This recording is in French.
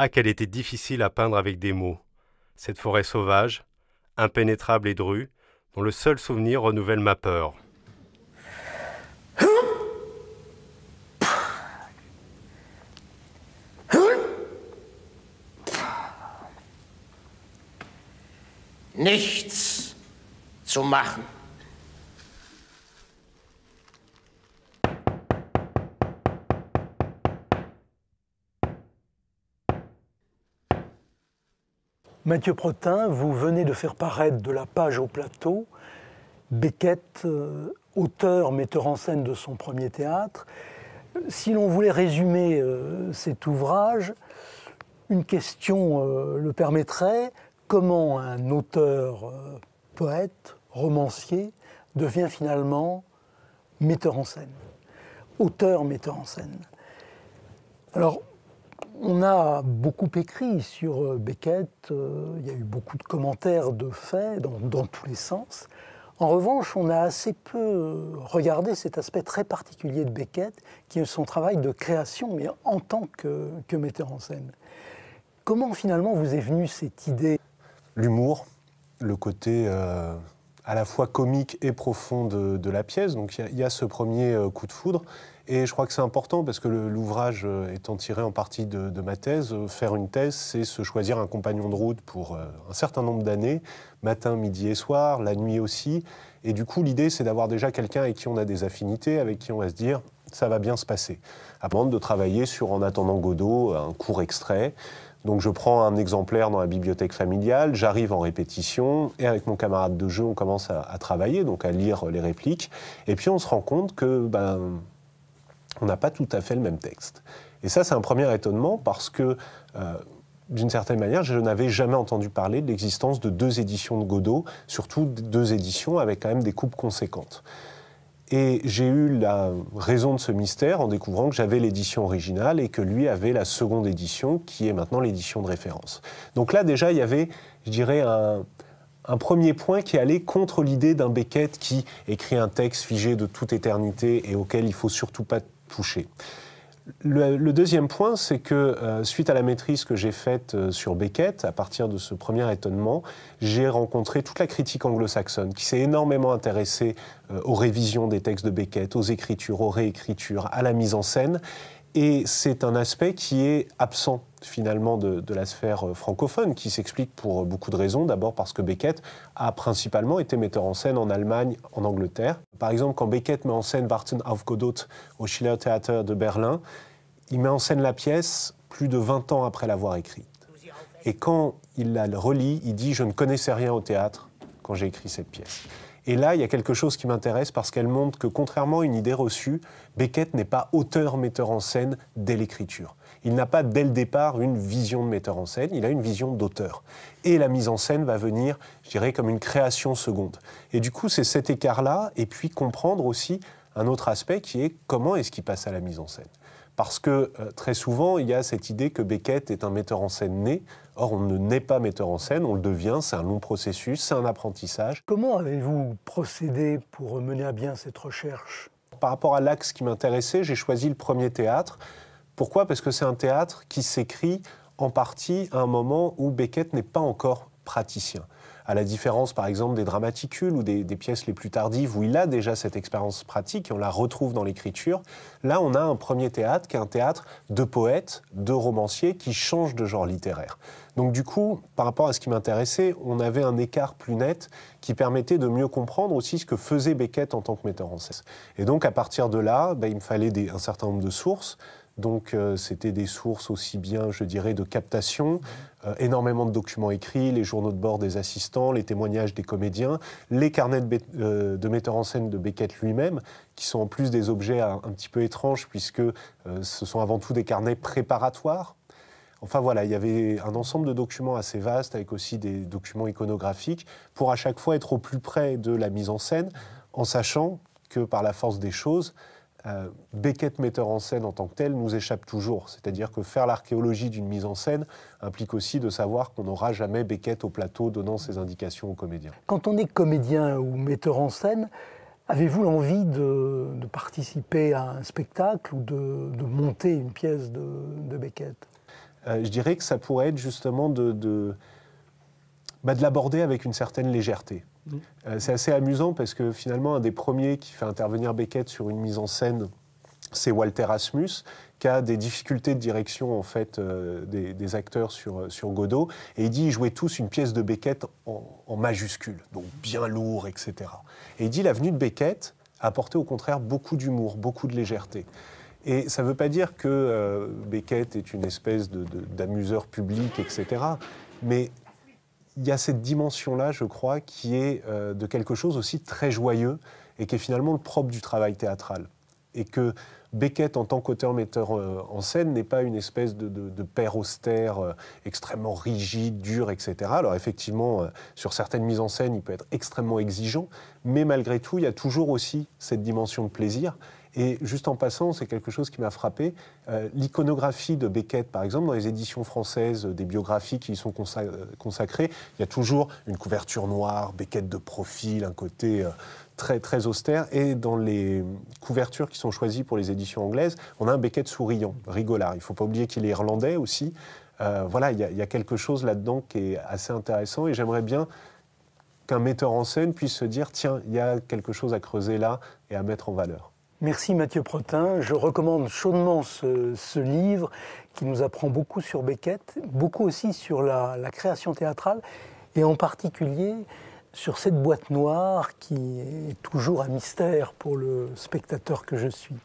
Ah, qu'elle était difficile à peindre avec des mots. Cette forêt sauvage, impénétrable et drue, dont le seul souvenir renouvelle ma peur. Nichts zu Mathieu Protin, vous venez de faire paraître de la page au plateau Beckett, euh, auteur, metteur en scène de son premier théâtre. Si l'on voulait résumer euh, cet ouvrage, une question euh, le permettrait. Comment un auteur, poète, romancier, devient finalement metteur en scène Auteur, metteur en scène. Alors, on a beaucoup écrit sur euh, Beckett, euh, il y a eu beaucoup de commentaires de faits dans, tous les sens. En revanche, on a assez peu euh, regardé cet aspect très particulier de Beckett, qui est son travail de création, mais en tant que, metteur en scène. Comment finalement vous est venue cette idée L'humour, le côté à la fois comique et profonde de, la pièce. Donc il y, a ce premier euh, coup de foudre. Et je crois que c'est important parce que l'ouvrage euh, étant tiré en partie de, ma thèse, euh, faire une thèse, c'est se choisir un compagnon de route pour un certain nombre d'années, matin, midi et soir, la nuit aussi. Et du coup, l'idée, c'est d'avoir déjà quelqu'un avec qui on a des affinités, avec qui on va se dire, ça va bien se passer. Avant de travailler sur En attendant Godot, un court extrait. Donc je prends un exemplaire dans la bibliothèque familiale, j'arrive en répétition, et avec mon camarade de jeu, on commence à, travailler, donc à lire les répliques, et puis on se rend compte que ben, on n'a pas tout à fait le même texte. Et ça, c'est un premier étonnement parce que, euh, d'une certaine manière, je n'avais jamais entendu parler de l'existence de deux éditions de Godot, surtout deux éditions avec quand même des coupes conséquentes. Et j'ai eu la raison de ce mystère en découvrant que j'avais l'édition originale et que lui avait la seconde édition, qui est maintenant l'édition de référence. Donc là, déjà, il y avait, je dirais, un, premier point qui allait contre l'idée d'un Beckett qui écrit un texte figé de toute éternité et auquel il ne faut surtout pas toucher. Le, deuxième point, c'est que euh, suite à la maîtrise que j'ai faite euh, sur Beckett, à partir de ce premier étonnement, j'ai rencontré toute la critique anglo-saxonne qui s'est énormément intéressée euh, aux révisions des textes de Beckett, aux écritures, aux réécritures, à la mise en scène. Et c'est un aspect qui est absent finalement de, la sphère euh, francophone, qui s'explique pour euh, beaucoup de raisons. D'abord parce que Beckett a principalement été metteur en scène en Allemagne, en Angleterre. Par exemple, quand Beckett met en scène Warten auf Godot au Schiller Theater de Berlin, il met en scène la pièce plus de 20 ans après l'avoir écrite. Et quand il la relit, il dit Je ne connaissais rien au théâtre quand j'ai écrit cette pièce. Et là, il y a quelque chose qui m'intéresse parce qu'elle montre que, contrairement à une idée reçue, Beckett n'est pas auteur-metteur en scène dès l'écriture. Il n'a pas dès le départ une vision de metteur en scène, il a une vision d'auteur. Et la mise en scène va venir, je dirais, comme une création seconde. Et du coup, c'est cet écart-là, et puis comprendre aussi un autre aspect qui est comment est-ce qu'il passe à la mise en scène parce que euh, très souvent, il y a cette idée que Beckett est un metteur en scène né. Or, on ne naît pas metteur en scène, on le devient, c'est un long processus, c'est un apprentissage. Comment avez-vous procédé pour mener à bien cette recherche Par rapport à l'axe qui m'intéressait, j'ai choisi le premier théâtre. Pourquoi Parce que c'est un théâtre qui s'écrit en partie à un moment où Beckett n'est pas encore praticien à la différence par exemple des dramaticules ou des, pièces les plus tardives où il a déjà cette expérience pratique et on la retrouve dans l'écriture, là on a un premier théâtre qui est un théâtre de poètes, de romanciers qui change de genre littéraire. Donc du coup, par rapport à ce qui m'intéressait, on avait un écart plus net qui permettait de mieux comprendre aussi ce que faisait Beckett en tant que metteur en scène. Et donc à partir de là, bah, il me fallait un certain nombre de sources, donc euh, c'était des sources aussi bien, je dirais, de captation, euh, énormément de documents écrits, les journaux de bord des assistants, les témoignages des comédiens, les carnets de, metteur metteurs en scène de Beckett lui-même, qui sont en plus des objets un, petit peu étranges puisque euh, ce sont avant tout des carnets préparatoires. Enfin voilà, il y avait un ensemble de documents assez vastes avec aussi des documents iconographiques pour à chaque fois être au plus près de la mise en scène en sachant que par la force des choses, euh, Beckett, metteur en scène en tant que tel, nous échappe toujours. C'est-à-dire que faire l'archéologie d'une mise en scène implique aussi de savoir qu'on n'aura jamais Beckett au plateau donnant ses indications aux comédiens. Quand on est comédien ou metteur en scène, avez-vous l'envie de, participer à un spectacle ou de, monter une pièce de, Beckett euh, Je dirais que ça pourrait être justement de, de bah, l'aborder avec une certaine légèreté. Euh, c'est assez amusant parce que finalement, un des premiers qui fait intervenir Beckett sur une mise en scène, c'est Walter Asmus, qui a des difficultés de direction en fait euh, des, acteurs sur, euh, sur Godot. Et il dit ils jouaient tous une pièce de Beckett en, majuscule, donc bien lourd, etc. Et il dit la venue de Beckett a apporté au contraire beaucoup d'humour, beaucoup de légèreté. Et ça ne veut pas dire que Beckett est une espèce d'amuseur de, d'amuseur public, etc. Mais il y a cette dimension-là, je crois, qui est euh, de quelque chose aussi très joyeux et qui est finalement le propre du travail théâtral. Et que Beckett, en tant qu'auteur-metteur euh, en scène, n'est pas une espèce de, père austère euh, extrêmement rigide, dur, etc. Alors effectivement, sur certaines mises en scène, il peut être extrêmement exigeant, mais malgré tout, il y a toujours aussi cette dimension de plaisir. Et juste en passant, c'est quelque chose qui m'a frappé. Euh, l'iconographie de Beckett, par exemple, dans les éditions françaises euh, des biographies qui y sont euh, consacrées, il y a toujours une couverture noire, Beckett de profil, un côté très, très austère. Et dans les couvertures qui sont choisies pour les éditions anglaises, on a un Beckett souriant, rigolard. Il ne faut pas oublier qu'il est irlandais aussi. voilà, il y, y, a quelque chose là-dedans qui est assez intéressant et j'aimerais bien qu'un metteur en scène puisse se dire tiens, il y a quelque chose à creuser là et à mettre en valeur. Merci Mathieu Protin. Je recommande chaudement ce, livre qui nous apprend beaucoup sur Beckett, beaucoup aussi sur la création théâtrale et en particulier sur cette boîte noire qui est toujours un mystère pour le spectateur que je suis.